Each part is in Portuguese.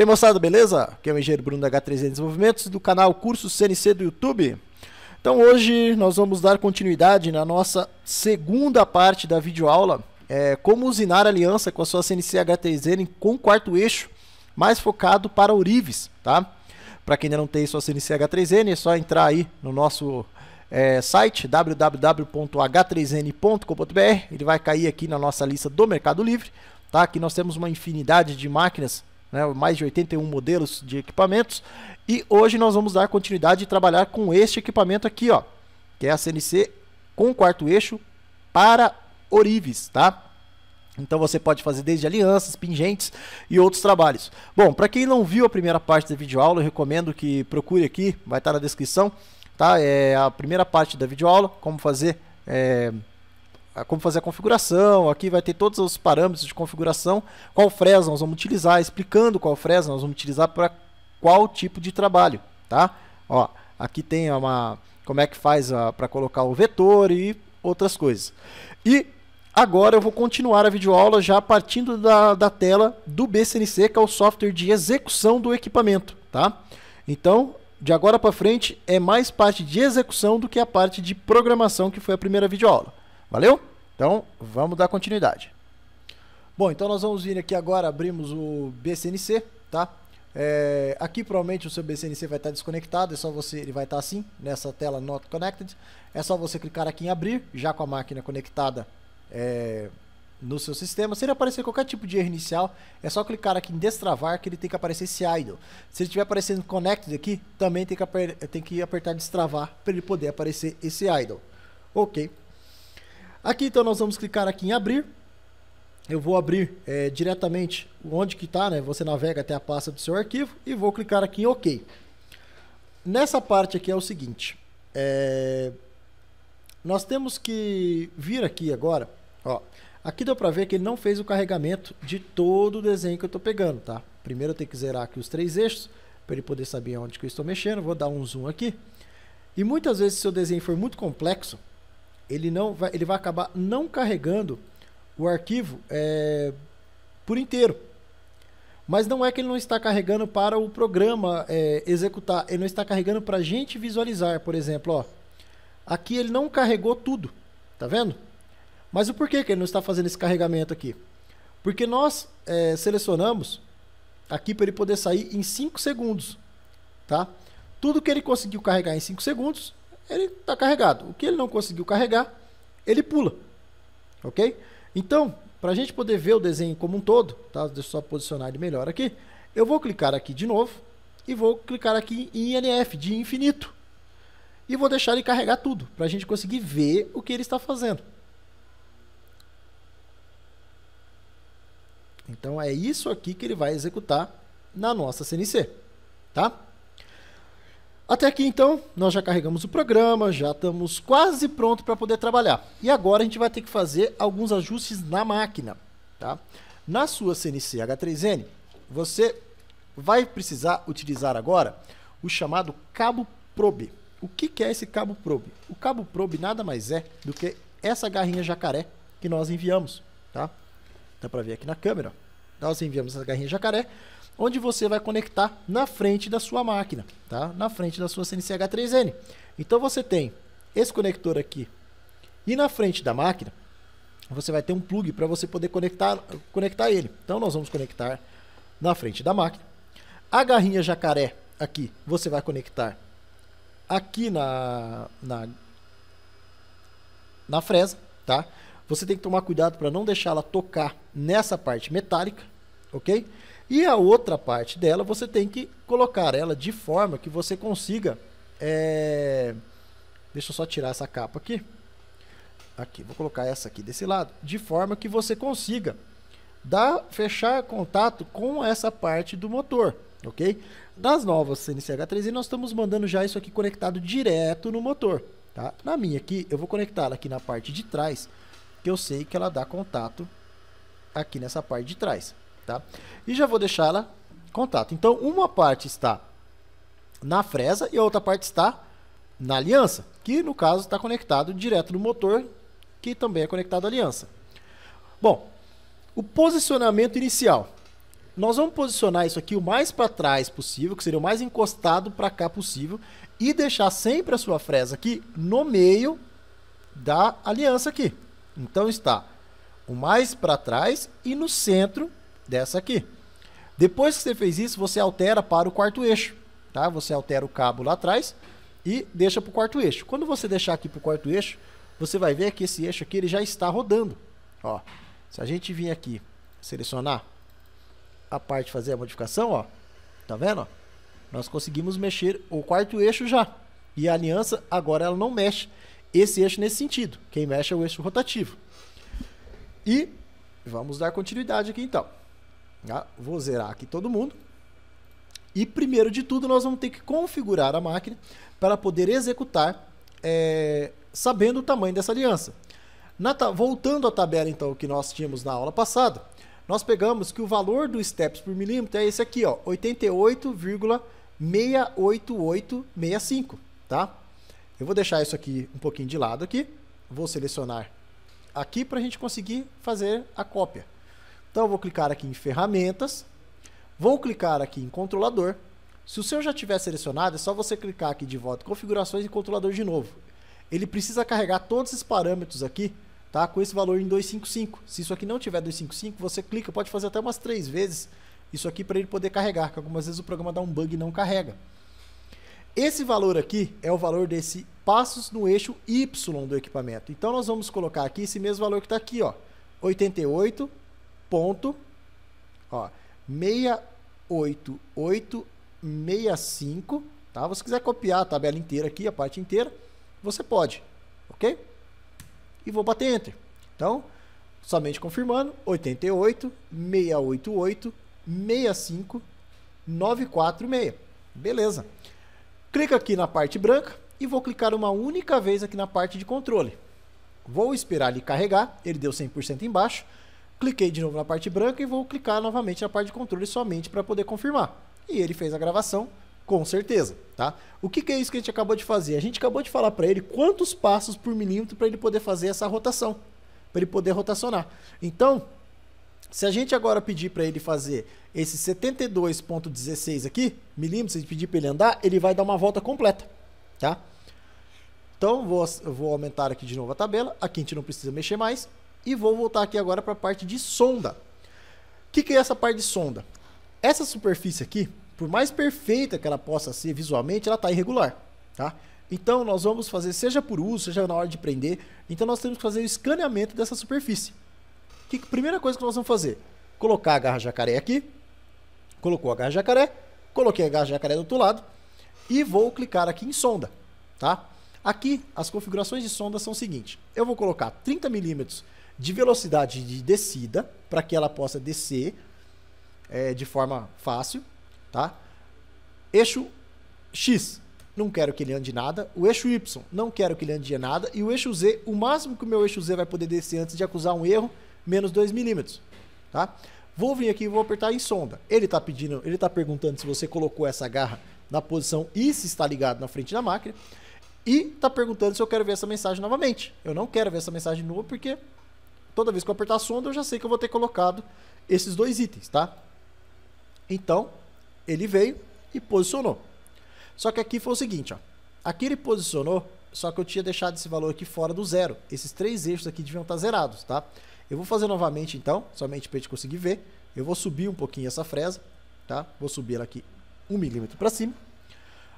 E aí, moçada, beleza? Aqui é o engenheiro Bruno da h n Desenvolvimentos do canal Curso CNC do YouTube. Então hoje nós vamos dar continuidade na nossa segunda parte da videoaula, é, como usinar aliança com a sua CNC H3N com quarto eixo, mais focado para Orives, tá? Para quem ainda não tem sua CNC H3N, é só entrar aí no nosso é, site www.h3n.com.br, ele vai cair aqui na nossa lista do Mercado Livre, tá? Aqui nós temos uma infinidade de máquinas né, mais de 81 modelos de equipamentos. E hoje nós vamos dar continuidade e trabalhar com este equipamento aqui, ó, que é a CNC com quarto eixo para Orives, tá? Então você pode fazer desde alianças, pingentes e outros trabalhos. Bom, para quem não viu a primeira parte da videoaula, eu recomendo que procure aqui, vai estar na descrição, tá? É a primeira parte da videoaula, como fazer é, como fazer a configuração, aqui vai ter todos os parâmetros de configuração, qual Fresno nós vamos utilizar, explicando qual Fresno nós vamos utilizar para qual tipo de trabalho, tá? Ó, aqui tem uma como é que faz para colocar o vetor e outras coisas. E agora eu vou continuar a videoaula já partindo da, da tela do BCNC, que é o software de execução do equipamento, tá? Então, de agora para frente é mais parte de execução do que a parte de programação que foi a primeira videoaula. Valeu? Então, vamos dar continuidade. Bom, então nós vamos vir aqui agora, abrimos o BCNC, tá? É, aqui provavelmente o seu BCNC vai estar desconectado, é só você, ele vai estar assim, nessa tela Not Connected. É só você clicar aqui em abrir, já com a máquina conectada é, no seu sistema. Se ele aparecer qualquer tipo de erro inicial, é só clicar aqui em destravar que ele tem que aparecer esse idle. Se ele estiver aparecendo Connected aqui, também tem que, aper tem que apertar destravar para ele poder aparecer esse idle. Ok, Aqui então nós vamos clicar aqui em abrir. Eu vou abrir é, diretamente onde que está, né? Você navega até a pasta do seu arquivo e vou clicar aqui em OK. Nessa parte aqui é o seguinte, é... nós temos que vir aqui agora, ó. Aqui deu para ver que ele não fez o carregamento de todo o desenho que eu estou pegando, tá? Primeiro eu tenho que zerar aqui os três eixos, para ele poder saber onde que eu estou mexendo. Vou dar um zoom aqui. E muitas vezes, se o desenho for muito complexo, ele não vai, ele vai acabar não carregando o arquivo é, por inteiro. Mas não é que ele não está carregando para o programa é, executar, ele não está carregando para a gente visualizar, por exemplo. Ó. Aqui ele não carregou tudo, tá vendo? Mas o porquê que ele não está fazendo esse carregamento aqui? Porque nós é, selecionamos aqui para ele poder sair em 5 segundos, tá? Tudo que ele conseguiu carregar em 5 segundos, ele está carregado. O que ele não conseguiu carregar, ele pula. Ok? Então, para a gente poder ver o desenho como um todo, tá? deixa eu só posicionar ele melhor aqui. Eu vou clicar aqui de novo e vou clicar aqui em INF, de infinito. E vou deixar ele carregar tudo, para a gente conseguir ver o que ele está fazendo. Então é isso aqui que ele vai executar na nossa CNC, tá? Até aqui então, nós já carregamos o programa, já estamos quase pronto para poder trabalhar. E agora a gente vai ter que fazer alguns ajustes na máquina, tá? Na sua CNC H3N, você vai precisar utilizar agora o chamado cabo probe. O que, que é esse cabo probe? O cabo probe nada mais é do que essa garrinha jacaré que nós enviamos, tá? Dá para ver aqui na câmera. Nós enviamos essa garrinha jacaré onde você vai conectar na frente da sua máquina, tá? Na frente da sua CNCH3N. Então você tem esse conector aqui e na frente da máquina você vai ter um plug para você poder conectar, conectar ele. Então nós vamos conectar na frente da máquina. A garrinha jacaré aqui você vai conectar aqui na, na, na fresa, tá? Você tem que tomar cuidado para não deixá-la tocar nessa parte metálica, ok? E a outra parte dela, você tem que colocar ela de forma que você consiga. É... Deixa eu só tirar essa capa aqui. Aqui, vou colocar essa aqui desse lado. De forma que você consiga dar, fechar contato com essa parte do motor ok? Das novas cnch 3 e nós estamos mandando já isso aqui conectado direto no motor, tá? Na minha aqui, eu vou conectá-la aqui na parte de trás, que eu sei que ela dá contato aqui nessa parte de trás, tá? E já vou deixar ela contato. Então, uma parte está na fresa e a outra parte está na aliança, que no caso está conectado direto no motor, que também é conectado à aliança. Bom, o posicionamento inicial. Nós vamos posicionar isso aqui o mais para trás possível, que seria o mais encostado para cá possível, e deixar sempre a sua fresa aqui no meio da aliança aqui. Então está o mais para trás e no centro dessa aqui. Depois que você fez isso, você altera para o quarto eixo, tá? Você altera o cabo lá atrás e deixa para o quarto eixo. Quando você deixar aqui para o quarto eixo, você vai ver que esse eixo aqui ele já está rodando. Ó, se a gente vir aqui selecionar a parte fazer a modificação, ó, tá vendo? Nós conseguimos mexer o quarto eixo já. E a aliança agora ela não mexe esse eixo nesse sentido. Quem mexe é o eixo rotativo. E vamos dar continuidade aqui então. Tá? Vou zerar aqui todo mundo. E primeiro de tudo, nós vamos ter que configurar a máquina para poder executar é, sabendo o tamanho dessa aliança. Na, voltando à tabela então que nós tínhamos na aula passada, nós pegamos que o valor do steps por milímetro é esse aqui, ó, 88,68865, tá? Eu vou deixar isso aqui um pouquinho de lado aqui, vou selecionar aqui para a gente conseguir fazer a cópia. Então eu vou clicar aqui em ferramentas, vou clicar aqui em controlador. Se o seu já tiver selecionado, é só você clicar aqui de volta configurações e controlador de novo. Ele precisa carregar todos esses parâmetros aqui, tá? Com esse valor em 255. Se isso aqui não tiver 255, você clica, pode fazer até umas três vezes isso aqui para ele poder carregar, porque algumas vezes o programa dá um bug e não carrega. Esse valor aqui é o valor desse passos no eixo Y do equipamento. Então nós vamos colocar aqui esse mesmo valor que está aqui, ó, 88 ponto, ó, 68865, tá? Você quiser copiar a tabela inteira aqui, a parte inteira, você pode, ok? E vou bater Enter. Então, somente confirmando, 88, Beleza. Clica aqui na parte branca e vou clicar uma única vez aqui na parte de controle. Vou esperar ele carregar, ele deu 100% embaixo. Cliquei de novo na parte branca e vou clicar novamente na parte de controle somente para poder confirmar. E ele fez a gravação com certeza, tá? O que, que é isso que a gente acabou de fazer? A gente acabou de falar para ele quantos passos por milímetro para ele poder fazer essa rotação, para ele poder rotacionar. Então, se a gente agora pedir para ele fazer esse 72.16 aqui, milímetros, se pedir para ele andar, ele vai dar uma volta completa, tá? Então, vou, vou aumentar aqui de novo a tabela. Aqui a gente não precisa mexer mais. E vou voltar aqui agora para a parte de sonda. O que, que é essa parte de sonda? Essa superfície aqui, por mais perfeita que ela possa ser visualmente, ela está irregular. Tá? Então nós vamos fazer, seja por uso, seja na hora de prender, então nós temos que fazer o escaneamento dessa superfície. Que, que primeira coisa que nós vamos fazer? Colocar a garra jacaré aqui, colocou a garra jacaré, coloquei a garra jacaré do outro lado e vou clicar aqui em sonda, tá? Aqui as configurações de sonda são o seguinte, eu vou colocar 30 milímetros mm de velocidade de descida, para que ela possa descer é, de forma fácil, tá? Eixo X, não quero que ele ande nada. O eixo Y, não quero que ele ande nada. E o eixo Z, o máximo que o meu eixo Z vai poder descer antes de acusar um erro, menos 2 milímetros, tá? Vou vir aqui e vou apertar em sonda. Ele está pedindo, ele está perguntando se você colocou essa garra na posição e se está ligado na frente da máquina. E está perguntando se eu quero ver essa mensagem novamente. Eu não quero ver essa mensagem nua porque toda vez que eu apertar a sonda, eu já sei que eu vou ter colocado esses dois itens, tá? Então, ele veio e posicionou. Só que aqui foi o seguinte, ó. Aqui ele posicionou, só que eu tinha deixado esse valor aqui fora do zero. Esses três eixos aqui deviam estar zerados, tá? Eu vou fazer novamente então, somente para a gente conseguir ver. Eu vou subir um pouquinho essa fresa, tá? Vou subir ela aqui um milímetro para cima.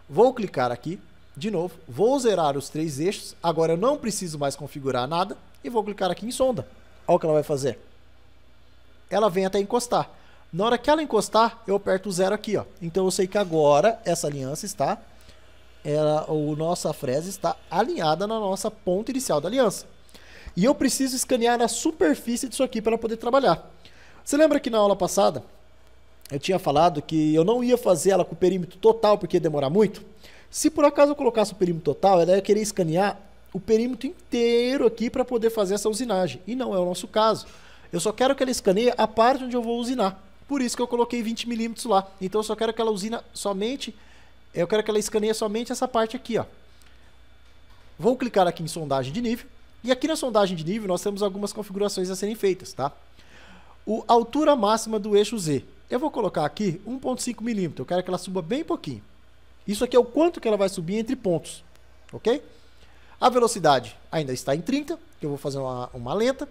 Vou clicar aqui de novo, vou zerar os três eixos. Agora eu não preciso mais configurar nada e vou clicar aqui em sonda. Olha o que ela vai fazer. Ela vem até encostar. Na hora que ela encostar, eu aperto o zero aqui, ó. Então eu sei que agora essa aliança está... Ela, o nossa fresa está alinhada na nossa ponta inicial da aliança. E eu preciso escanear a superfície disso aqui para poder trabalhar. Você lembra que na aula passada eu tinha falado que eu não ia fazer ela com o perímetro total porque ia demorar muito? Se por acaso eu colocasse o perímetro total, ela ia querer escanear o perímetro inteiro aqui para poder fazer essa usinagem. E não é o nosso caso. Eu só quero que ela escaneie a parte onde eu vou usinar. Por isso que eu coloquei 20 milímetros lá. Então eu só quero que ela usina somente. Eu quero que ela escaneie somente essa parte aqui, ó. Vou clicar aqui em sondagem de nível. E aqui na sondagem de nível nós temos algumas configurações a serem feitas, tá? O altura máxima do eixo Z. Eu vou colocar aqui 1.5 milímetros Eu quero que ela suba bem pouquinho. Isso aqui é o quanto que ela vai subir entre pontos, ok? A velocidade ainda está em 30, que eu vou fazer uma, uma lenta.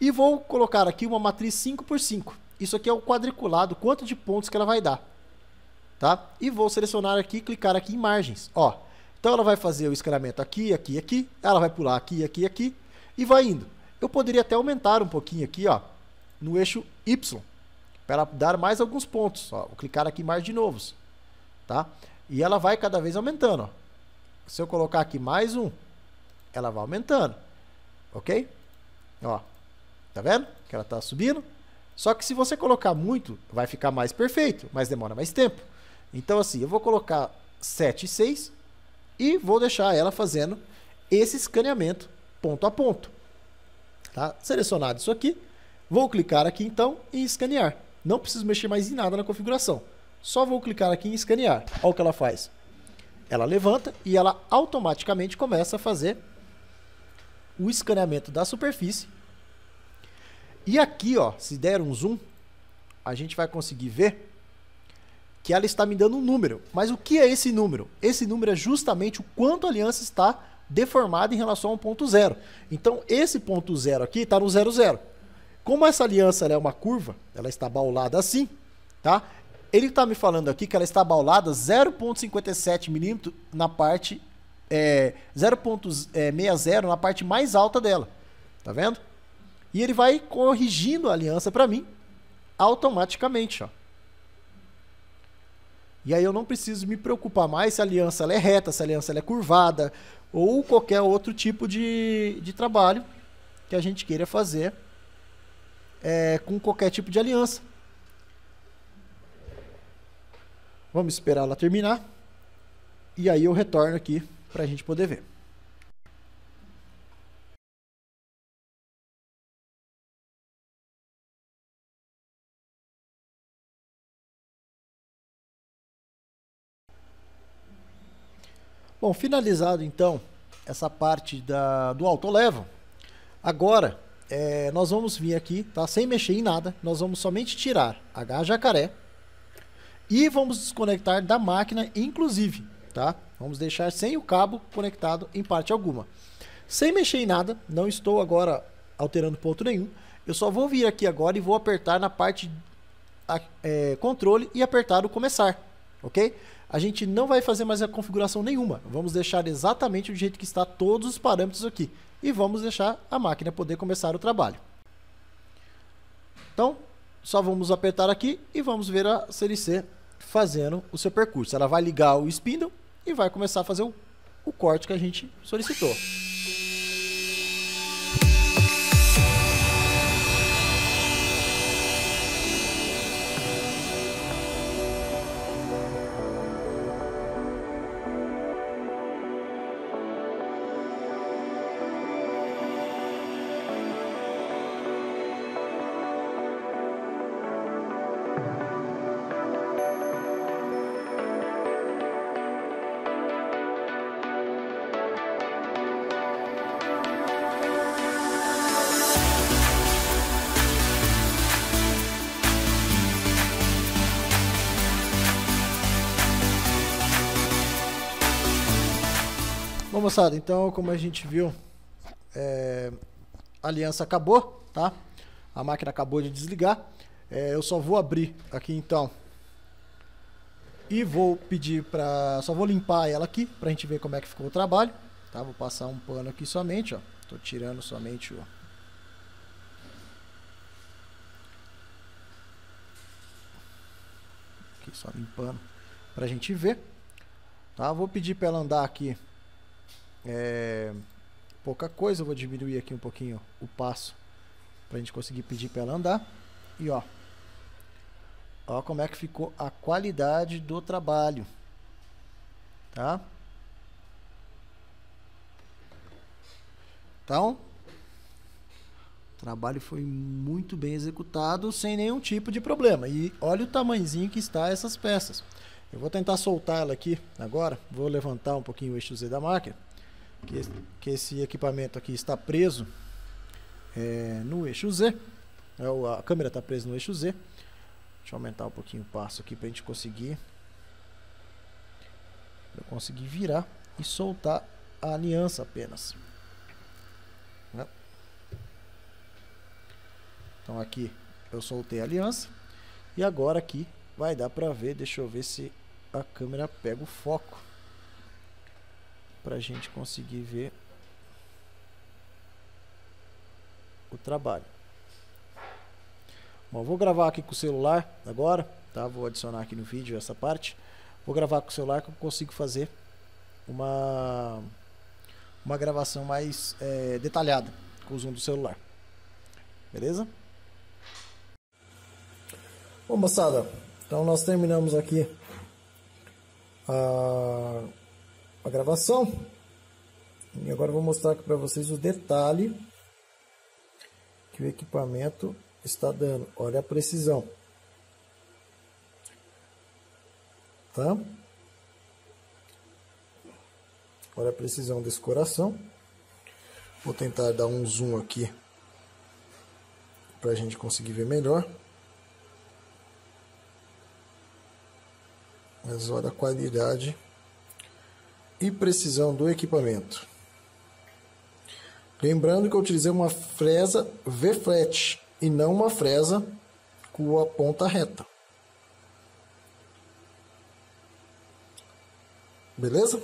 E vou colocar aqui uma matriz 5 por 5 Isso aqui é o quadriculado, quanto de pontos que ela vai dar. Tá? E vou selecionar aqui clicar aqui em margens. Ó, então ela vai fazer o escalamento aqui, aqui, aqui. Ela vai pular aqui, aqui, aqui. E vai indo. Eu poderia até aumentar um pouquinho aqui, ó, no eixo Y. Para dar mais alguns pontos. Ó, vou clicar aqui em mais de novos. Tá? E ela vai cada vez aumentando. Ó. Se eu colocar aqui mais um, ela vai aumentando. Ok? Ó, tá vendo? Que ela tá subindo. Só que se você colocar muito, vai ficar mais perfeito, mas demora mais tempo. Então, assim, eu vou colocar 7 e 6 e vou deixar ela fazendo esse escaneamento ponto a ponto. Tá? Selecionado isso aqui, vou clicar aqui então em escanear. Não preciso mexer mais em nada na configuração. Só vou clicar aqui em escanear. Olha o que ela faz. Ela levanta e ela automaticamente começa a fazer o escaneamento da superfície. E aqui, ó, se der um zoom, a gente vai conseguir ver que ela está me dando um número. Mas o que é esse número? Esse número é justamente o quanto a aliança está deformada em relação ao ponto zero. Então, esse ponto zero aqui está no zero zero. Como essa aliança é uma curva, ela está baulada assim, tá? Ele está me falando aqui que ela está baulada 0,57 milímetro na parte é, 0.60 é, na parte mais alta dela. Tá vendo? E ele vai corrigindo a aliança para mim automaticamente, ó. E aí eu não preciso me preocupar mais se a aliança é reta, se a aliança é curvada ou qualquer outro tipo de, de trabalho que a gente queira fazer é, com qualquer tipo de aliança. Vamos esperar ela terminar. E aí eu retorno aqui para a gente poder ver. Bom, finalizado então essa parte da, do autolevo, agora é, nós vamos vir aqui, tá? Sem mexer em nada, nós vamos somente tirar a jacaré e vamos desconectar da máquina, inclusive, tá? Vamos deixar sem o cabo conectado em parte alguma. Sem mexer em nada, não estou agora alterando ponto nenhum. Eu só vou vir aqui agora e vou apertar na parte é, controle e apertar o começar, ok? A gente não vai fazer mais a configuração nenhuma. Vamos deixar exatamente do jeito que está todos os parâmetros aqui. E vamos deixar a máquina poder começar o trabalho. Então, só vamos apertar aqui e vamos ver a CLC fazendo o seu percurso. Ela vai ligar o spindle e vai começar a fazer o, o corte que a gente solicitou. Bom, moçada, então, como a gente viu, é, a aliança acabou, tá? A máquina acabou de desligar. É, eu só vou abrir aqui, então, e vou pedir para... Só vou limpar ela aqui para a gente ver como é que ficou o trabalho, tá? Vou passar um pano aqui somente, ó. Tô tirando somente o... Aqui só limpando para a gente ver, tá? Vou pedir para ela andar aqui é, pouca coisa, eu vou diminuir aqui um pouquinho o passo para a gente conseguir pedir para ela andar. E ó, ó como é que ficou a qualidade do trabalho, tá? Então, o trabalho foi muito bem executado, sem nenhum tipo de problema. E olha o tamanhozinho que está essas peças. Eu vou tentar soltar ela aqui agora, vou levantar um pouquinho o eixo Z da máquina que, que esse equipamento aqui está preso é, no eixo Z. Né, a câmera está presa no eixo Z. Deixa eu aumentar um pouquinho o passo aqui para a gente conseguir eu conseguir virar e soltar a aliança apenas. Né? Então aqui eu soltei a aliança e agora aqui vai dar para ver, deixa eu ver se a câmera pega o foco para a gente conseguir ver o trabalho. Bom, vou gravar aqui com o celular agora, tá? Vou adicionar aqui no vídeo essa parte. Vou gravar com o celular que eu consigo fazer uma uma gravação mais é, detalhada com o zoom do celular. Beleza? Bom, moçada, então nós terminamos aqui a a gravação. E agora vou mostrar aqui para vocês o detalhe que o equipamento está dando. Olha a precisão. Tá? Olha a precisão desse coração. Vou tentar dar um zoom aqui para a gente conseguir ver melhor. Mas olha a qualidade e precisão do equipamento. Lembrando que eu utilizei uma fresa V-flat e não uma fresa com a ponta reta. Beleza?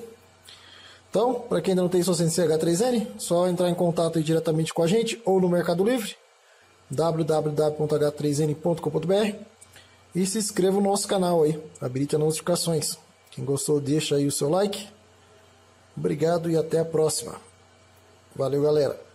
Então, para quem ainda não tem sua CNCH3N, só entrar em contato diretamente com a gente ou no Mercado Livre, www.h3n.com.br e se inscreva no nosso canal aí, habilite as notificações. Quem gostou, deixa aí o seu like Obrigado e até a próxima. Valeu, galera!